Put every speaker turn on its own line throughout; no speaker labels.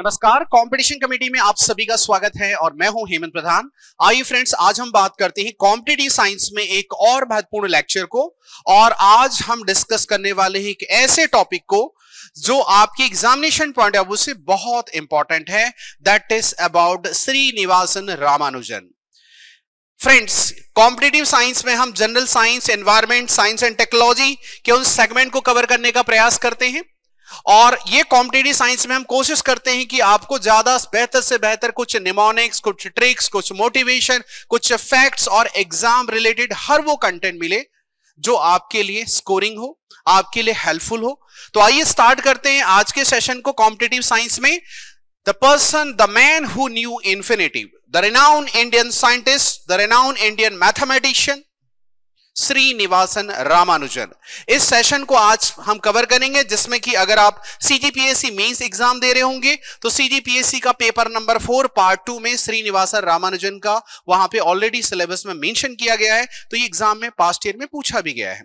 नमस्कार competition committee में आप सभी का स्वागत है और मैं हूं हेमंत प्रधान आइए फ्रेंड्स आज हम बात करते हैं कॉम्पिटेटिव साइंस में एक और महत्वपूर्ण लेक्चर को और आज हम डिस्कस करने वाले हैं एक ऐसे टॉपिक को जो आपके एग्जामिनेशन पॉइंट ऑफ व्यू से बहुत इंपॉर्टेंट है that is about Srinivasan Ramanujan friends competitive science में हम general science environment science and technology के उस सेगमेंट को कवर करने का प्रयास करते हैं और ये कॉम्पिटेटिव साइंस में हम कोशिश करते हैं कि आपको ज्यादा बेहतर से बेहतर कुछ निमोनिक्स कुछ ट्रिक्स कुछ मोटिवेशन कुछ फैक्ट्स और एग्जाम रिलेटेड हर वो कंटेंट मिले जो आपके लिए स्कोरिंग हो आपके लिए हेल्पफुल हो तो आइए स्टार्ट करते हैं आज के सेशन को कॉम्पिटेटिव साइंस में the person the man who knew infinitive the renowned Indian scientist the renowned Indian mathematician Srinivasan Ramanujan इस सेशन को आज हम कवर करेंगे जिसमें कि अगर आप सीजीपीएससी मेंस एग्जाम दे रहे होंगे तो सीजीपीएससी का paper number four part two में श्रीनिवासन रामानुजन का वहां पे ऑलरेडी सिलेबस में मेंशन किया गया है तो ये एग्जाम में पास्ट ईयर में पूछा भी गया है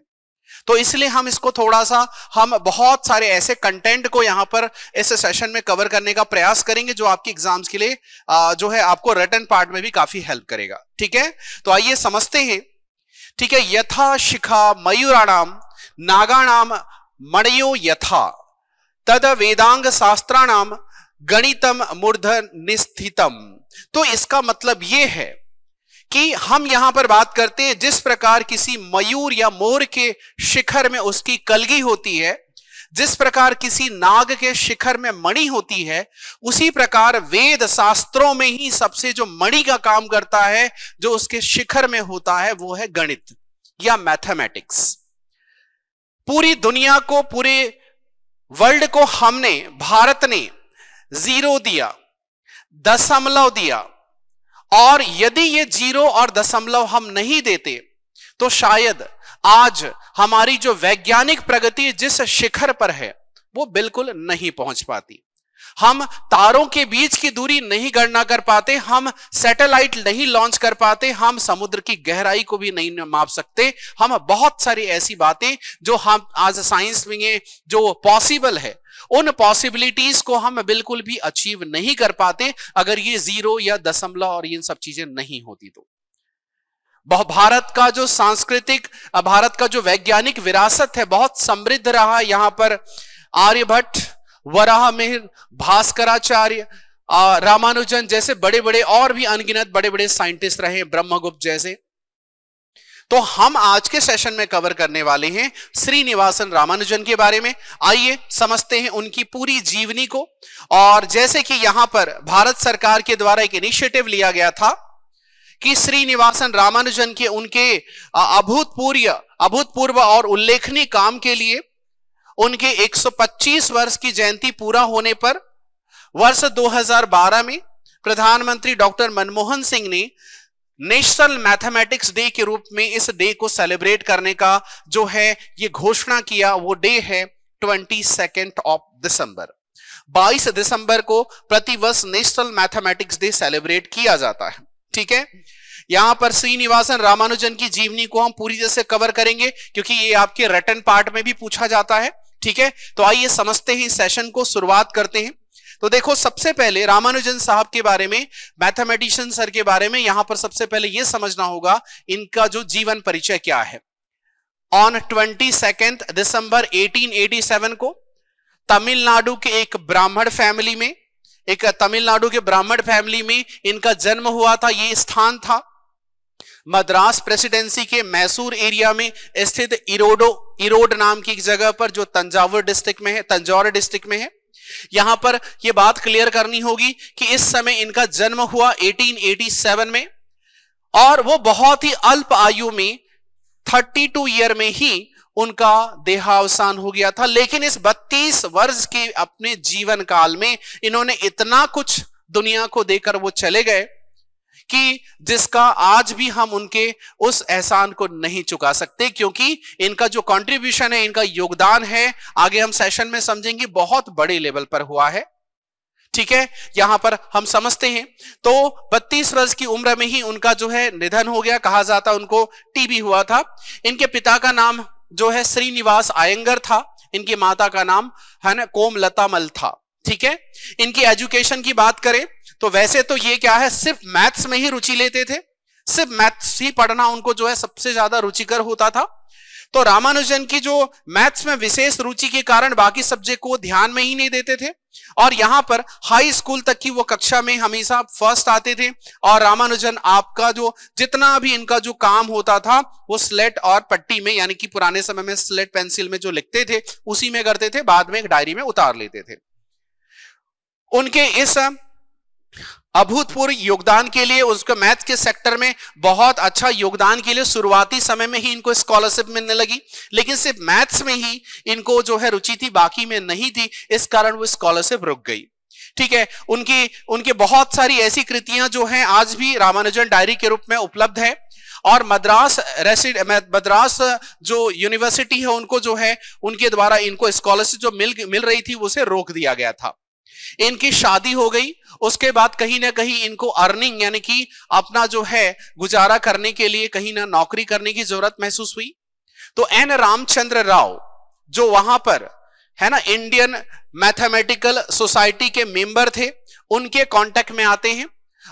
तो इसलिए हम इसको थोड़ा सा हम बहुत सारे ऐसे कंटेंट को यहां पर इस सेशन में कवर करने का प्रयास करेंगे जो आपके एग्जाम्स के लिए जो है आपको रिटर्न पार्ट में भी काफी हेल्प करेगा ठीक है तो आइए समझते हैं ठीक है यथा शिखा मयूराणाम नागाणाम मणयो यथा तद वेदांग शास्त्राणाम गणितम मूर्ध निस्थितम तो इसका मतलब यह है कि हम यहां पर बात करते हैं जिस प्रकार किसी मयूर या मोर के शिखर में उसकी कलगी होती है जिस प्रकार किसी नाग के शिखर में मणि होती है उसी प्रकार वेद शास्त्रों में ही सबसे जो मणि का काम करता है जो उसके शिखर में होता है वो है गणित या मैथमेटिक्स पूरी दुनिया को पूरे वर्ल्ड को हमने भारत ने जीरो दिया दशमलव दिया और यदि ये जीरो और दशमलव हम नहीं देते तो शायद आज हमारी जो वैज्ञानिक प्रगति जिस शिखर पर है वो बिल्कुल नहीं पहुंच पाती हम तारों के बीच की दूरी नहीं गणना कर पाते हम सैटेलाइट नहीं लॉन्च कर पाते हम समुद्र की गहराई को भी नहीं माप सकते हम बहुत सारी ऐसी बातें जो हम आज साइंस में जो पॉसिबल है उन पॉसिबिलिटीज को हम बिल्कुल भी अचीव नहीं कर पाते अगर ये जीरो या दशमलव और इन सब चीजें नहीं होती तो भारत का जो सांस्कृतिक भारत का जो वैज्ञानिक विरासत है बहुत समृद्ध रहा यहाँ पर आर्यभट्ट वराह मिहिर भास्कराचार्य रामानुजन जैसे बड़े बड़े और भी अनगिनत बड़े बड़े साइंटिस्ट रहे ब्रह्मगुप्त जैसे तो हम आज के सेशन में कवर करने वाले हैं श्रीनिवासन रामानुजन के बारे में आइए समझते हैं उनकी पूरी जीवनी को और जैसे कि यहां पर भारत सरकार के द्वारा एक इनिशिएटिव लिया गया था कि श्रीनिवासन रामानुजन के उनके अभूतपूर्व अभूतपूर्व और उल्लेखनीय काम के लिए उनके 125 वर्ष की जयंती पूरा होने पर वर्ष 2012 में प्रधानमंत्री डॉक्टर मनमोहन सिंह ने नेशनल मैथमेटिक्स डे के रूप में इस डे को सेलिब्रेट करने का जो है ये घोषणा किया वो डे है ट्वेंटी सेकेंड ऑफ दिसंबर 22 दिसंबर को प्रति वर्ष नेशनल मैथमेटिक्स डे सेलिब्रेट किया जाता है ठीक है यहां पर श्रीनिवासन रामानुजन की जीवनी को हम पूरी तरह से कवर करेंगे क्योंकि ये आपके रटन पार्ट में भी पूछा जाता है ठीक है तो आइए समझते हैं सेशन को शुरुआत करते हैं तो देखो सबसे पहले रामानुजन साहब के बारे में मैथमेटिशियन सर के बारे में यहां पर सबसे पहले यह समझना होगा इनका जो जीवन परिचय क्या है ऑन ट्वेंटी सेकेंड दिसंबर 1887 को तमिलनाडु के एक ब्राह्मण फैमिली में एक तमिलनाडु के ब्राह्मण फैमिली में इनका जन्म हुआ था ये स्थान था मद्रास प्रेसिडेंसी के मैसूर एरिया में स्थित इरोडो इरोड नाम की एक जगह पर जो तंजावर डिस्ट्रिक्ट में है तंजौर डिस्ट्रिक्ट में है यहां पर यह बात क्लियर करनी होगी कि इस समय इनका जन्म हुआ 1887 में और वो बहुत ही अल्प आयु में 32 ईयर में ही उनका देहावसान हो गया था लेकिन इस 32 वर्ष के अपने जीवन काल में इन्होंने इतना कुछ दुनिया को देकर वो चले गए कि जिसका आज भी हम उनके उस एहसान को नहीं चुका सकते क्योंकि इनका जो कंट्रीब्यूशन है इनका योगदान है आगे हम सेशन में समझेंगे बहुत बड़े लेवल पर हुआ है ठीक है यहां पर हम समझते हैं तो 32 वर्ष की उम्र में ही उनका जो है निधन हो गया कहा जाता उनको टीबी हुआ था इनके पिता का नाम जो है श्रीनिवास आयंगर था इनकी माता का नाम है ना लता मल था ठीक है इनकी एजुकेशन की बात करें तो वैसे तो ये क्या है सिर्फ मैथ्स में ही रुचि लेते थे सिर्फ मैथ्स ही पढ़ना उनको जो है सबसे ज्यादा रुचिकर होता था तो रामानुजन की जो मैथ्स में विशेष रुचि के कारण बाकी सब्जेक्ट को ध्यान में ही नहीं देते थे और यहां पर हाई स्कूल तक की वो कक्षा में हमेशा फर्स्ट आते थे और रामानुजन आपका जो जितना भी इनका जो काम होता था वो स्लेट और पट्टी में यानी कि पुराने समय में स्लेट पेंसिल में जो लिखते थे उसी में करते थे बाद में एक डायरी में उतार लेते थे उनके इस अभूतपूर्व योगदान के लिए उसको मैथ के सेक्टर में बहुत अच्छा योगदान के लिए शुरुआती समय में ही इनको स्कॉलरशिप मिलने लगी लेकिन सिर्फ मैथ्स में ही इनको जो है रुचि थी बाकी में नहीं थी इस कारण वो स्कॉलरशिप रुक गई ठीक है उनकी उनके बहुत सारी ऐसी कृतियां जो हैं आज भी रामानुजन डायरी के रूप में उपलब्ध है और मद्रास रेसिड मद्रास जो यूनिवर्सिटी है उनको जो है उनके द्वारा इनको स्कॉलरशिप जो मिल मिल रही थी उसे रोक दिया गया था इनकी शादी हो गई उसके बाद कहीं ना कहीं इनको अर्निंग यानी कि अपना जो है गुजारा करने के लिए कहीं ना नौकरी करने की जरूरत महसूस हुई तो एन रामचंद्र राव जो वहां पर है ना इंडियन मैथमेटिकल सोसाइटी के मेंबर थे उनके कांटेक्ट में आते हैं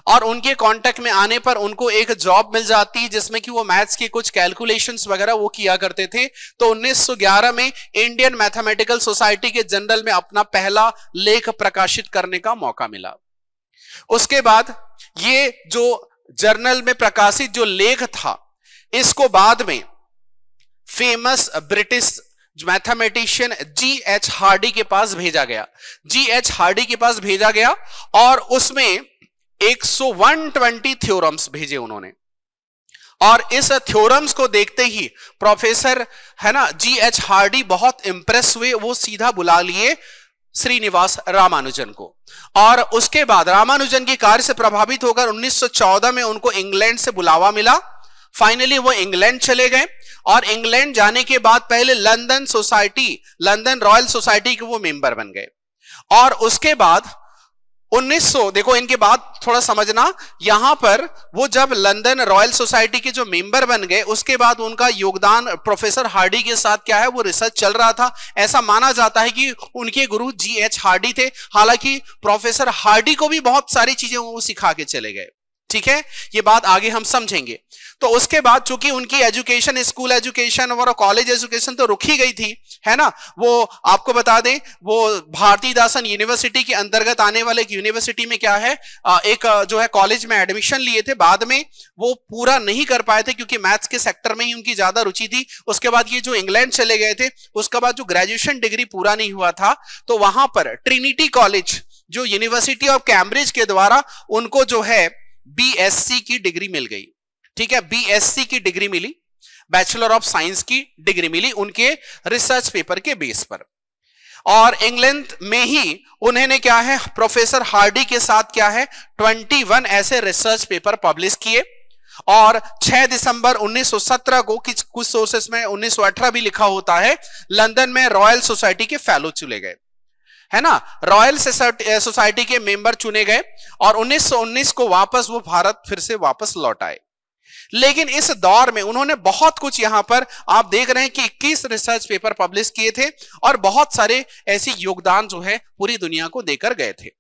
और उनके कांटेक्ट में आने पर उनको एक जॉब मिल जाती जिसमें कि वो मैथ्स के कुछ कैलकुलेशंस वगैरह वो किया करते थे तो 1911 में इंडियन मैथमेटिकल सोसाइटी के जनरल में अपना पहला लेख प्रकाशित करने का मौका मिला उसके बाद ये जो जर्नल में प्रकाशित जो लेख था इसको बाद में famous British mathematician G H Hardy के पास भेजा गया जी एच हार्डी के पास भेजा गया और उसमें 120 थ्योरम्स भेजे उन्होंने और इस थ्योरम्स को देखते ही प्रोफेसर है ना जी एच हार्डी बहुत इंप्रेस हुए वो सीधा बुला लिए श्रीनिवास रामानुजन को और उसके बाद रामानुजन की कार्य से प्रभावित होकर 1914 में उनको इंग्लैंड से बुलावा मिला फाइनली वो इंग्लैंड चले गए और इंग्लैंड जाने के बाद पहले London society London royal society के वो मेंबर बन गए और उसके बाद 1900 देखो इनके बाद थोड़ा समझना यहां पर वो जब लंदन रॉयल सोसाइटी के जो मेंबर बन गए उसके बाद उनका योगदान प्रोफेसर हार्डी के साथ क्या है वो रिसर्च चल रहा था ऐसा माना जाता है कि उनके गुरु जी एच हार्डी थे हालांकि प्रोफेसर हार्डी को भी बहुत सारी चीजें वो सिखा के चले गए ठीक है ये बात आगे हम समझेंगे तो उसके बाद चूंकि उनकी एजुकेशन स्कूल एजुकेशन और कॉलेज एजुकेशन तो रुकी गई थी है ना वो आपको बता दें वो भारती दासन यूनिवर्सिटी के अंतर्गत आने वाले एक यूनिवर्सिटी में क्या है एक जो है कॉलेज में एडमिशन लिए थे बाद में वो पूरा नहीं कर पाए थे क्योंकि मैथ्स के सेक्टर में ही उनकी ज्यादा रुचि थी उसके बाद ये जो इंग्लैंड चले गए थे उसके बाद जो ग्रेजुएशन डिग्री पूरा नहीं हुआ था तो वहां पर ट्रिनिटी कॉलेज जो यूनिवर्सिटी ऑफ कैम्ब्रिज के द्वारा उनको जो है बीएससी की डिग्री मिल गई ठीक है बीएससी की डिग्री मिली बैचलर ऑफ साइंस की डिग्री मिली उनके रिसर्च पेपर के बेस पर और इंग्लैंड में ही उन्होंने क्या है प्रोफेसर हार्डी के साथ क्या है 21 ऐसे रिसर्च पेपर पब्लिश किए और 6 दिसंबर 1917 को कुछ सोर्सेस में 1918 भी लिखा होता है लंदन में रॉयल सोसाइटी के फेलो चुले गए है ना रॉयल सोसाइटी eh, के मेंबर चुने गए और 1919 को वापस वो भारत फिर से वापस लौट आए लेकिन इस दौर में उन्होंने बहुत कुछ यहां पर आप देख रहे हैं कि 21 रिसर्च पेपर पब्लिश किए थे और बहुत सारे ऐसी योगदान जो है पूरी दुनिया को देकर गए थे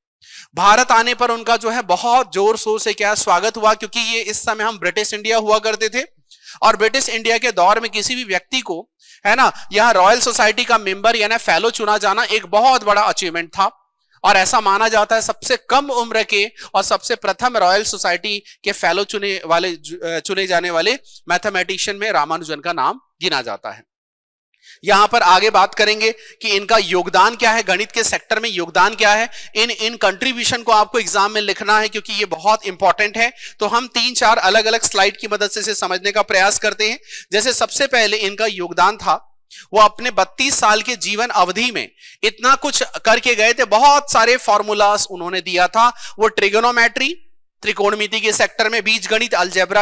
भारत आने पर उनका जो है बहुत जोर शोर से क्या स्वागत हुआ क्योंकि ये इस समय हम ब्रिटिश इंडिया हुआ करते थे और ब्रिटिश इंडिया के दौर में किसी भी व्यक्ति को है ना यह रॉयल सोसाइटी का मेंबर यानी फेलो चुना जाना एक बहुत बड़ा अचीवमेंट था और ऐसा माना जाता है सबसे कम उम्र के और सबसे प्रथम रॉयल सोसाइटी के फेलो चुने वाले चुने जाने वाले मैथमेटिशियन में रामानुजन का नाम गिना जाता है यहां पर आगे बात करेंगे कि इनका योगदान क्या है गणित के सेक्टर में योगदान क्या है इन इन कंट्रीब्यूशन को आपको एग्जाम में लिखना है क्योंकि ये बहुत इंपॉर्टेंट है तो हम तीन चार अलग अलग स्लाइड की मदद से इसे समझने का प्रयास करते हैं जैसे सबसे पहले इनका योगदान था वो अपने 32 साल के जीवन अवधि में इतना कुछ करके गए थे बहुत सारे फॉर्मूलास उन्होंने दिया था वो ट्रिगोनोमेट्री त्रिकोणमिति के सेक्टर में बीज गणित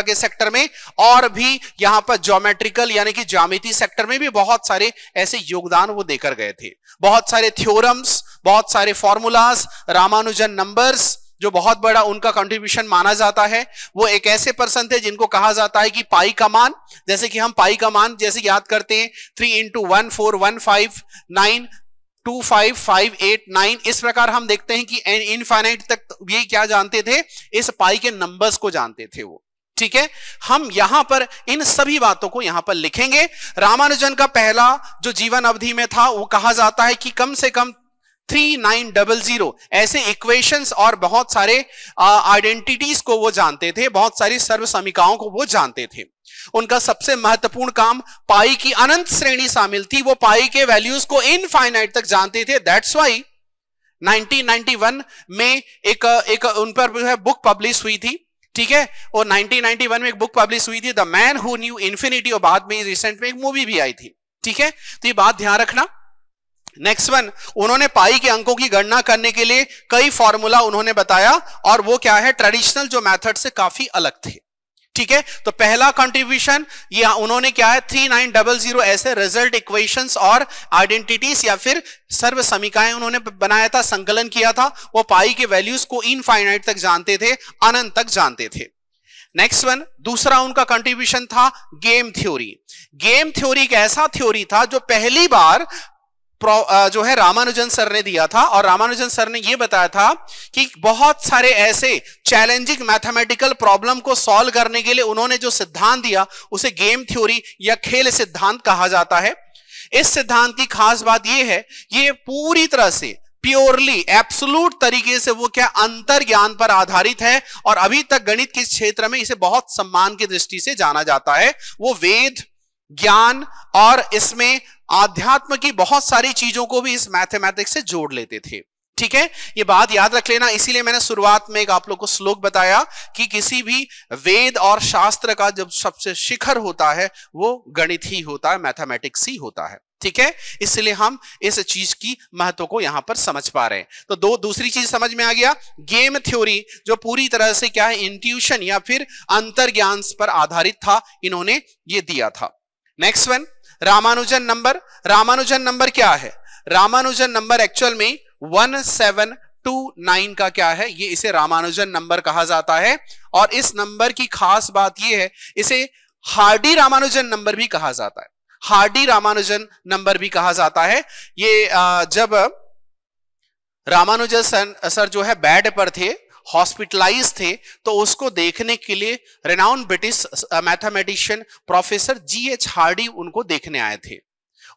के सेक्टर में और भी यहाँ पर ज्योमेट्रिकल यानी कि ज्यामिति सेक्टर में भी बहुत सारे ऐसे योगदान वो देकर गए थे बहुत सारे थ्योरम्स बहुत सारे फॉर्मूलाज रामानुजन नंबर्स जो बहुत बड़ा उनका कंट्रीब्यूशन माना जाता है वो एक ऐसे पर्सन थे जिनको कहा जाता है कि पाई का मान जैसे कि हम पाई का मान जैसे याद करते हैं three into one four one five nine two five five eight nine इस प्रकार हम देखते हैं कि इनफाइनाइट तक ये क्या जानते थे इस पाई के नंबर्स को जानते थे वो ठीक है हम यहां पर इन सभी बातों को यहां पर लिखेंगे रामानुजन का पहला जो जीवन अवधि में था वो कहा जाता है कि कम से कम थ्री नाइन डबल जीरो ऐसे इक्वेशंस और बहुत सारे आइडेंटिटीज को वो जानते थे बहुत सारी सर्व समीकाओं को वो जानते थे उनका सबसे महत्वपूर्ण काम पाई की अनंत श्रेणी शामिल थी वो पाई के वैल्यूज को इनफाइनाइट तक जानते थे दैट्स वाई 1991 में एक एक उन पर बुक पब्लिश हुई थी ठीक है और 1991 में एक बुक पब्लिश हुई थी the man who knew infinity और बाद में रिसेंट में एक मूवी भी आई थी ठीक है तो ये बात ध्यान रखना नेक्स्ट वन उन्होंने पाई के अंकों की गणना करने के लिए कई फॉर्मूला उन्होंने बताया और वो क्या है ट्रेडिशनल जो मेथड से काफी अलग थे ठीक है तो पहला कंट्रीब्यूशन ये उन्होंने क्या है थ्री नाइन डबल जीरो ऐसे रिजल्ट इक्वेशंस और आइडेंटिटीज या फिर सर्व समीकाएं उन्होंने बनाया था संकलन किया था वो पाई के वैल्यूज को इनफाइनाइट तक जानते थे अनंत तक जानते थे नेक्स्ट वन दूसरा उनका कंट्रीब्यूशन था गेम थ्योरी गेम थ्योरी एक ऐसा थ्योरी था जो पहली बार जो है रामानुजन सर ने दिया था और रामानुजन सर ने यह बताया था कि बहुत सारे ऐसे चैलेंजिंग मैथमेटिकल प्रॉब्लम को सॉल्व करने के लिए उन्होंने जो सिद्धांत दिया उसे गेम थ्योरी या खेल सिद्धांत कहा जाता है इस सिद्धांत की खास बात यह है ये पूरी तरह से प्योरली एब्सोलूट तरीके से वो क्या अंतर ज्ञान पर आधारित है और अभी तक गणित के क्षेत्र में इसे बहुत सम्मान की दृष्टि से जाना जाता है वो वेद ज्ञान और इसमें आध्यात्म की बहुत सारी चीजों को भी इस मैथमेटिक्स से जोड़ लेते थे ठीक है ये बात याद रख लेना इसीलिए मैंने शुरुआत में एक आप लोग को श्लोक बताया कि किसी भी वेद और शास्त्र का जब सबसे शिखर होता है वो गणित ही होता है मैथमेटिक्स ही होता है ठीक है इसलिए हम इस चीज की महत्व को यहां पर समझ पा रहे हैं तो दो दूसरी चीज समझ में आ गया गेम थ्योरी जो पूरी तरह से क्या है इंट्यूशन या फिर अंतर्ज्ञान पर आधारित था इन्होंने ये दिया था next one Ramanujan number Ramanujan number क्या है रामानुजन नंबर एक्चुअल में वन सेवन टू नाइन का क्या है ये इसे रामानुजन नंबर कहा जाता है और इस नंबर की खास बात यह है इसे हार्डी रामानुजन नंबर भी कहा जाता है हार्डी रामानुजन नंबर भी कहा जाता है ये जब रामानुजन सर जो है बेड पर थे हॉस्पिटलाइज थे तो उसको देखने के लिए renowned British mathematician professor G H Hardy उनको देखने आए थे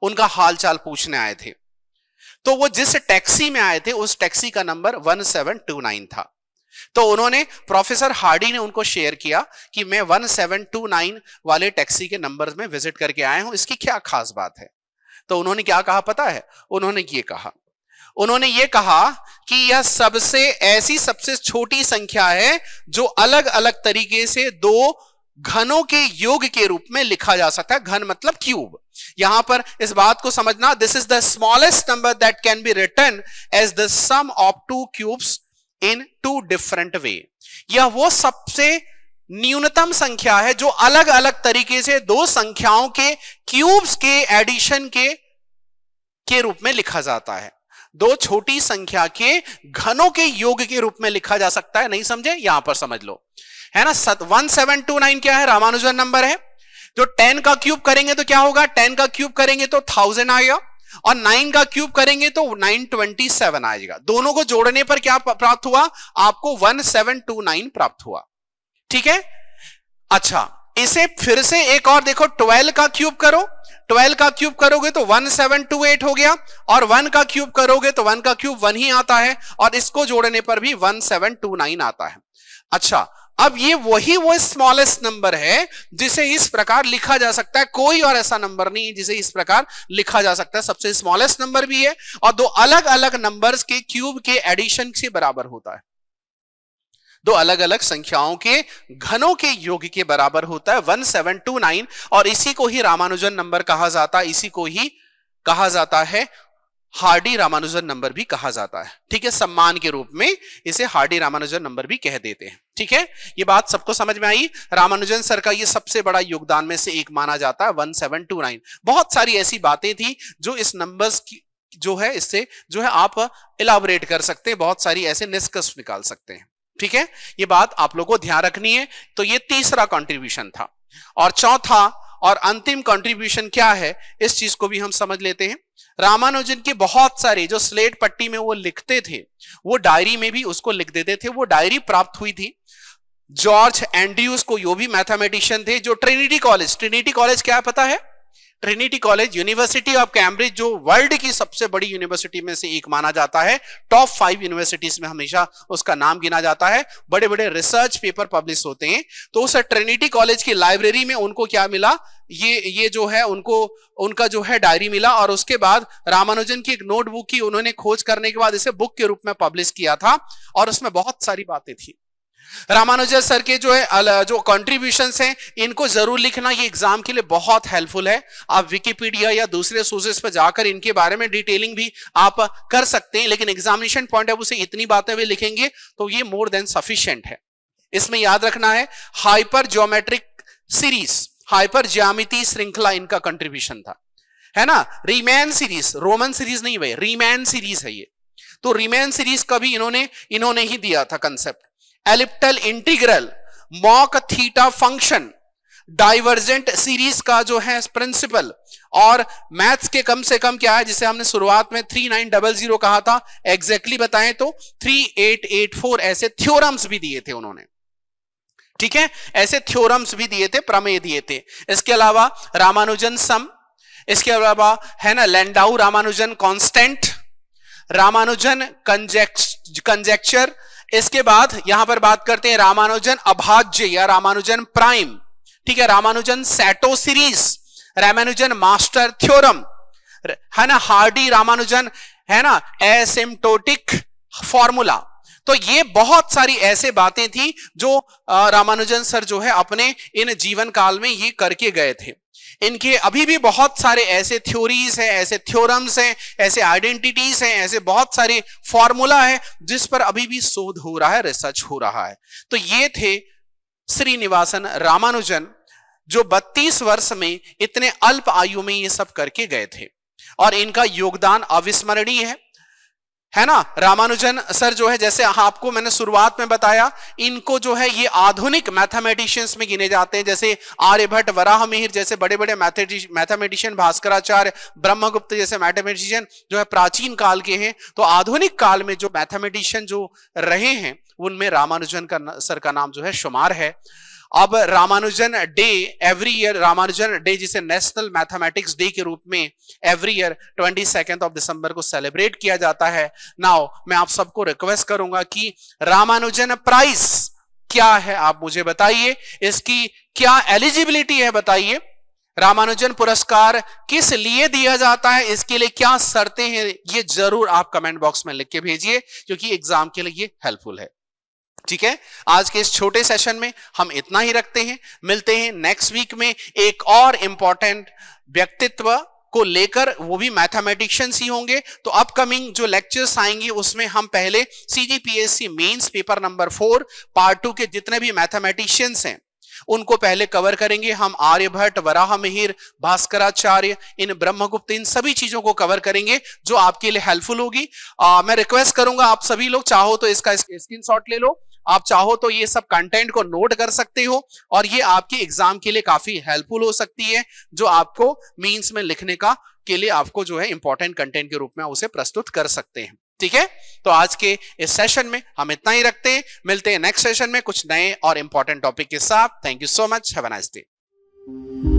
उनका हालचाल पूछने आए थे तो वो जिस टैक्सी में आए थे उस टैक्सी का नंबर 1729 था तो उन्होंने प्रोफेसर हार्डी ने उनको शेयर किया कि मैं 1729 वाले टैक्सी के नंबर में विजिट करके आया हूं इसकी क्या खास बात है तो उन्होंने क्या कहा पता है उन्होंने ये कहा उन्होंने ये कहा कि यह सबसे ऐसी सबसे छोटी संख्या है जो अलग अलग तरीके से दो घनों के योग के रूप में लिखा जा सकता है घन मतलब क्यूब यहां पर इस बात को समझना this is the smallest number that can be written as the sum of two cubes in two different way यह वो सबसे न्यूनतम संख्या है जो अलग अलग तरीके से दो संख्याओं के क्यूब्स के एडिशन के के रूप में लिखा जाता है दो छोटी संख्या के घनों के योग के रूप में लिखा जा सकता है नहीं समझे यहां पर समझ लो है ना वन सेवन टू नाइन क्या है रामानुजन नंबर है जो टेन का क्यूब करेंगे तो क्या होगा टेन का क्यूब करेंगे तो थाउजेंड आएगा और नाइन का क्यूब करेंगे तो नाइन ट्वेंटी सेवन आएगा दोनों को जोड़ने पर क्या प्राप्त हुआ आपको वन सेवन टू नाइन प्राप्त हुआ ठीक है अच्छा इसे फिर से एक और देखो ट्वेल्व का क्यूब करो 12 का क्यूब करोगे तो 1728 हो गया और 1 का क्यूब करोगे तो 1 का क्यूब 1 ही आता है और इसको जोड़ने पर भी 1729 आता है अच्छा अब ये वही वो स्मॉलेस्ट नंबर है जिसे इस प्रकार लिखा जा सकता है कोई और ऐसा नंबर नहीं है जिसे इस प्रकार लिखा जा सकता है सबसे स्मॉलेस्ट नंबर भी है और दो अलग अलग नंबर्स के क्यूब के एडिशन से बराबर होता है दो अलग अलग संख्याओं के घनों के योग के बराबर होता है 1729 और इसी को ही रामानुजन नंबर कहा जाता है इसी को ही कहा जाता है हार्डी रामानुजन नंबर भी कहा जाता है ठीक है सम्मान के रूप में इसे हार्डी रामानुजन नंबर भी कह देते हैं ठीक है ये बात सबको समझ में आई रामानुजन सर का ये सबसे बड़ा योगदान में से एक माना जाता है 1729 बहुत सारी ऐसी बातें थी जो इस नंबर्स की जो है इससे जो है आप इलाबोरेट कर सकते हैं बहुत सारी ऐसे निष्कर्ष निकाल सकते हैं ठीक है ये बात आप लोगों को ध्यान रखनी है तो ये तीसरा कंट्रीब्यूशन था और चौथा और अंतिम कंट्रीब्यूशन क्या है इस चीज को भी हम समझ लेते हैं रामानुजन के बहुत सारे जो स्लेट पट्टी में वो लिखते थे वो डायरी में भी उसको लिख देते थे वो डायरी प्राप्त हुई थी जॉर्ज एंड्रयूज को यो भी मैथमेटिशियन थे जो ट्रिनिटी कॉलेज ट्रिनिटी कॉलेज क्या पता है Trinity College University of Cambridge जो वर्ल्ड की सबसे बड़ी यूनिवर्सिटी में से एक माना जाता है टॉप फाइव यूनिवर्सिटीज में हमेशा उसका नाम गिना जाता है बड़े बड़े रिसर्च पेपर पब्लिश होते हैं तो उस ट्रिनिटी कॉलेज की लाइब्रेरी में उनको क्या मिला ये ये जो है उनको उनका जो है डायरी मिला और उसके बाद रामानुजन की एक नोटबुक की उन्होंने खोज करने के बाद इसे बुक के रूप में पब्लिश किया था और उसमें बहुत सारी बातें थी रामानुजन सर के जो है जो कॉन्ट्रीब्यूशंस हैं इनको जरूर लिखना ये एग्जाम के लिए बहुत हेल्पफुल है आप विकीपीडिया या दूसरे सोर्सेस पर जाकर इनके बारे में डिटेलिंग भी आप कर सकते हैं लेकिन एग्जामिनेशन पॉइंट ऑफ उसे इतनी बातें भी लिखेंगे तो ये मोर देन सफिशियंट है इसमें याद रखना है हाइपर ज्योमेट्रिक सीरीज हाइपर ज्यामिति श्रृंखला इनका कंट्रीब्यूशन था है ना रिमैन सीरीज रोमन सीरीज नहीं भाई रिमैन सीरीज है ये तो रिमैन सीरीज का भी इन्होंने इन्होंने ही दिया था concept elliptical integral mock theta function divergent series का जो है प्रिंसिपल और मैथ्स के कम से कम क्या है जिसे हमने शुरुआत में थ्री नाइन डबल जीरो कहा था एग्जैक्टली exactly बताएं तो थ्री एट एट फोर ऐसे थ्योरम्स भी दिए थे उन्होंने ठीक है ऐसे थ्योरम्स भी दिए थे प्रमेय दिए थे इसके अलावा रामानुजन सम इसके अलावा है ना Landau Ramanujan constant Ramanujan conjecture इसके बाद यहां पर बात करते हैं रामानुजन अभाज्य या रामानुजन प्राइम ठीक है Ramanujan Sato series Ramanujan master theorem है ना हार्डी रामानुजन है ना एसिम्टोटिक फॉर्मूला तो ये बहुत सारी ऐसे बातें थी जो रामानुजन सर जो है अपने इन जीवन काल में ये करके गए थे इनके अभी भी बहुत सारे ऐसे थ्योरीज हैं ऐसे थ्योरम्स हैं ऐसे आइडेंटिटीज हैं ऐसे बहुत सारे फॉर्मूला है जिस पर अभी भी शोध हो रहा है रिसर्च हो रहा है तो ये थे श्रीनिवासन रामानुजन जो 32 वर्ष में इतने अल्प आयु में ये सब करके गए थे और इनका योगदान अविस्मरणीय है है ना रामानुजन सर जो है जैसे आपको मैंने शुरुआत में बताया इनको जो है ये आधुनिक मैथमेटिशियंस में गिने जाते हैं जैसे आर्यभट्ट वराह मिहिर जैसे बड़े बड़े मैथमेटिशियन भास्कराचार्य ब्रह्मगुप्त जैसे मैथमेटिशियन जो है प्राचीन काल के हैं तो आधुनिक काल में जो मैथमेटिशियन जो रहे हैं उनमें रामानुजन का सर का नाम जो है शुमार है अब Ramanujan day every year Ramanujan day जिसे नेशनल मैथमेटिक्स डे के रूप में every year twenty second of December को सेलिब्रेट किया जाता है नाउ मैं आप सबको रिक्वेस्ट करूंगा कि रामानुजन प्राइस क्या है आप मुझे बताइए इसकी क्या एलिजिबिलिटी है बताइए रामानुजन पुरस्कार किस लिए दिया जाता है इसके लिए क्या शर्तें हैं ये जरूर आप कमेंट बॉक्स में लिख के भेजिए क्योंकि एग्जाम के लिए हेल्पफुल है ठीक है आज के इस छोटे सेशन में हम इतना ही रखते हैं मिलते हैं नेक्स्ट वीक में एक और इंपॉर्टेंट व्यक्तित्व को लेकर वो भी मैथमेटिशियंस ही होंगे तो अपकमिंग जो लेक्चर्स आएंगे उसमें हम पहले CGPSC mains paper number four part two के जितने भी मैथमेटिशियंस हैं उनको पहले कवर करेंगे हम आर्यभट्ट वराह मिहिर भास्कराचार्य इन ब्रह्मगुप्त इन सभी चीजों को कवर करेंगे जो आपके लिए हेल्पफुल होगी आ, मैं रिक्वेस्ट करूंगा आप सभी लोग चाहो तो इसका स्क्रीन ले लो आप चाहो तो ये सब कंटेंट को नोट कर सकते हो और ये आपकी एग्जाम के लिए काफी हेल्पफुल हो सकती है जो आपको मीन्स में लिखने का के लिए आपको जो है इंपॉर्टेंट कंटेंट के रूप में उसे प्रस्तुत कर सकते हैं ठीक है तो आज के इस सेशन में हम इतना ही रखते हैं मिलते हैं नेक्स्ट सेशन में कुछ नए और इंपॉर्टेंट टॉपिक के साथ thank you so much have nice day